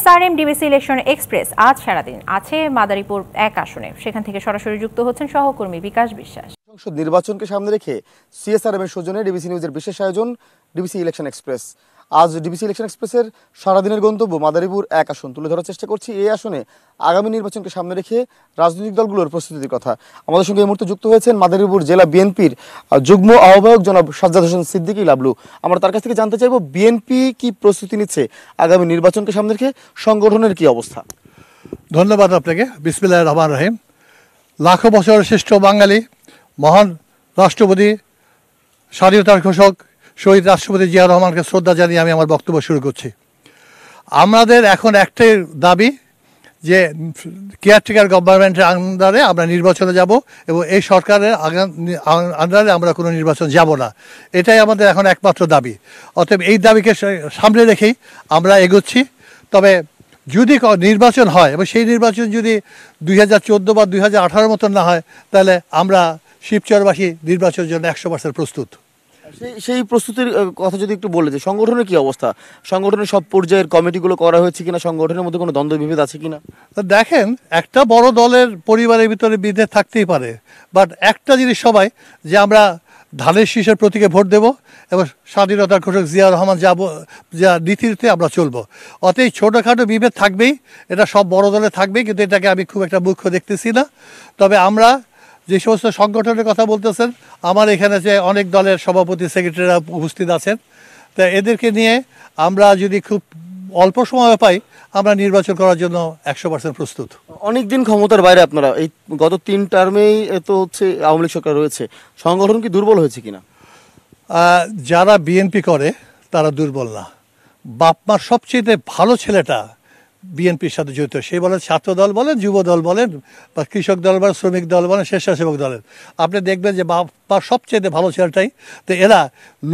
SRM DBC election express আজ সারাদিন আছে মাদারীপুর এক আসনে সেখান থেকে সরাসরি যুক্ত হচ্ছেন সহকর্মী বিকাশ বিশ্বাস সংসদ নির্বাচনকে সামনে রেখে সিএসআরএম এর সৌজন্যে ডিবিসি নিউজের বিশেষ আয়োজন ডিবিসি ইলেকশন এক্সপ্রেস আজ ডিবিসি ইলেকশন এক্সপ্রেসের সারাদিনের গন্তব্য মাদারীপুর এক আসন তুলে ধরার চেষ্টা করছি এই আসনে আগামী নির্বাচনকে সামনে রেখে রাজনৈতিক দলগুলোর প্রস্তুতির কথা আমাদের সঙ্গে এই মুহূর্তে যুক্ত হয়েছেন মাদারীপুর জেলা বিএনপির যুগ্ম আহ্বায়ক জনাব সাজ্জাদ হোসেন সিদ্দিকী লাবলু আমরা তার কাছ থেকে জানতে চাইব বিএনপি কি প্রস্তুতি নিচ্ছে আগামী নির্বাচনকে সামনে রেখে সংগঠনের কি অবস্থা ধন্যবাদ আপনাকে বিসমিল্লাহ রহমান রহিম লাখো বছর শ্রেষ্ঠ বাঙালি মহান রাষ্ট্রপতি স্বাধীনতার ঘোষক শহীদ রাষ্ট্রপতি জিয়া রহমানকে শ্রদ্ধা জানিয়ে আমি আমার বক্তব্য শুরু করছি আমাদের এখন একটাই দাবি যে কেয়ারটেকার গভর্নমেন্টের আন্ডারে আমরা নির্বাচনে যাব এবং এই সরকারের আন্ডারে আমরা কোনো নির্বাচন যাব না এটাই আমাদের এখন একমাত্র দাবি অতএব এই দাবিকে সামনে রেখেই আমরা এগোচ্ছি তবে যদি নির্বাচন হয় এবং সেই নির্বাচন যদি দুই হাজার চোদ্দো বা দুই হাজার আঠারোর মতন না হয় তাহলে আমরা শিবচরবাসী নির্বাচনের জন্য একশো পার্সেন্ট প্রস্তুত সেই সেই প্রস্তুতির কথা যদি একটু বলে যে সংগঠনের কি অবস্থা সংগঠনের সব পর্যায়ের কমিটিগুলো করা হয়েছে কিনা সংগঠনের মধ্যে কোনো দ্বন্দ্ব বিভেদ আছে কিনা দেখেন একটা বড় দলের পরিবারের ভিতরে বিভেদ থাকতেই পারে বাট একটা জিনিস সবাই যে আমরা ধানের শীষের প্রতীকে ভোট দেব এবং স্বাধীনতার ঘোষক জিয়া রহমান যাব যা নীতিতে আমরা চলব অতএব ছোটোখাটো বিভেদ থাকবেই এটা সব বড় দলে থাকবেই কিন্তু এটাকে আমি খুব একটা মুখ্য দেখতেছি না তবে আমরা যে সমস্ত সংগঠনের কথা বলতেছেন আমার এখানে যে অনেক দলের সভাপতি সেক্রেটারিরা উপস্থিত আছেন তা এদেরকে নিয়ে আমরা যদি খুব অল্প সময় পাই আমরা নির্বাচন করার জন্য একশো পার্সেন্ট প্রস্তুত অনেকদিন ক্ষমতার বাইরে আপনারা এই গত তিন টার্মেই তো হচ্ছে আওয়ামী লীগ সরকার রয়েছে সংগঠন কি দুর্বল হয়েছে কিনা যারা বিএনপি করে তারা দুর্বল না বাপমার সবচেয়ে ভালো ছেলেটা বিএনপির সাথে জড়িত সেই বলেন ছাত্র দল বলেন যুব দল বলেন বা কৃষক দল বলেন শ্রমিক দল বলেন স্বেচ্ছাসেবক দলের আপনি দেখবেন যে বা সবচেয়ে ভালো ছেলেটাই তো এরা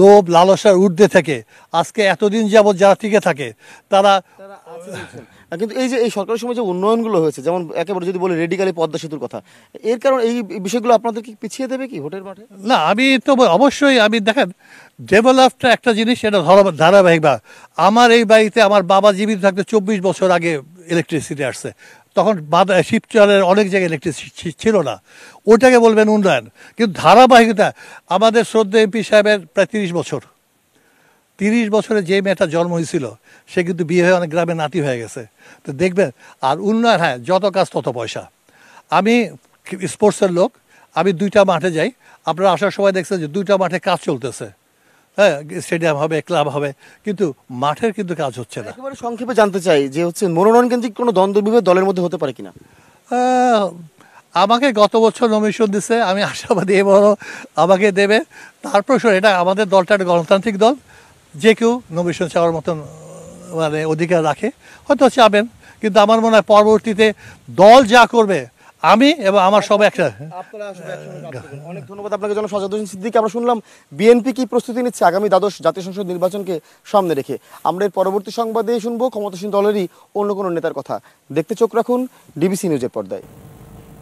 লোভ লালসার ঊর্ধ্বে থেকে আজকে এতদিন যাবৎ যারা টিকে থাকে তারা কিন্তু এই যে এই সরকারের সময় যে উন্নয়নগুলো হয়েছে যেমন একেবারে যদি বলি রেডিকালি পদ্মা সেতুর কথা এর কারণ এই বিষয়গুলো আপনাদের কি পিছিয়ে দেবে কি ভোটের মাঠে না আমি তো অবশ্যই আমি দেখেন ডেভেলপটা একটা জিনিস এটা ধারাবাহিক বা আমার এই বাড়িতে আমার বাবা জীবিত থাকতে চব্বিশ বছর আগে ইলেকট্রিসিটি আসছে তখন বাদ শিবচরের অনেক জায়গায় ইলেকট্রিসিটি ছিল না ওটাকে বলবেন উন্নয়ন কিন্তু ধারাবাহিকতা আমাদের শ্রদ্ধা এমপি সাহেবের প্রায় তিরিশ বছর তিরিশ বছরে যে মেয়েটা জন্ম হয়েছিল সে কিন্তু বিয়ে হয়ে অনেক গ্রামে নাতি হয়ে গেছে তো দেখবেন আর উন্নয়ন হ্যাঁ যত কাজ তত পয়সা আমি স্পোর্টসের লোক আমি দুইটা মাঠে যাই আপনারা আসার সময় দেখছেন যে দুইটা মাঠে কাজ চলতেছে হ্যাঁ স্টেডিয়াম হবে ক্লাব হবে কিন্তু মাঠের কিন্তু কাজ হচ্ছে না একেবারে সংক্ষেপে জানতে চাই যে হচ্ছে মনোনয়ন কেন্দ্রিক কোনো দ্বন্দ্ব বিভেদ দলের মধ্যে হতে পারে কিনা আমাকে গত বছর নমিশন দিছে আমি আশাবাদী এবার আমাকে দেবে তারপর শোন এটা আমাদের দলটা একটা গণতান্ত্রিক দল যে কেউ নমিশন চাওয়ার মতন মানে অধিকার রাখে হয়তো চাবেন কিন্তু আমার মনে হয় পরবর্তীতে দল যা করবে আমি এবং আমার সব একটা অনেক ধন্যবাদ আপনাকে জন্য সচেতন হোসেন আমরা শুনলাম বিএনপি কি প্রস্তুতি নিচ্ছে আগামী দ্বাদশ জাতীয় সংসদ নির্বাচনকে সামনে রেখে আমরা এর পরবর্তী সংবাদে শুনবো ক্ষমতাসীন দলেরই অন্য কোনো নেতার কথা দেখতে চোখ রাখুন ডিবিসি নিউজের পর্দায়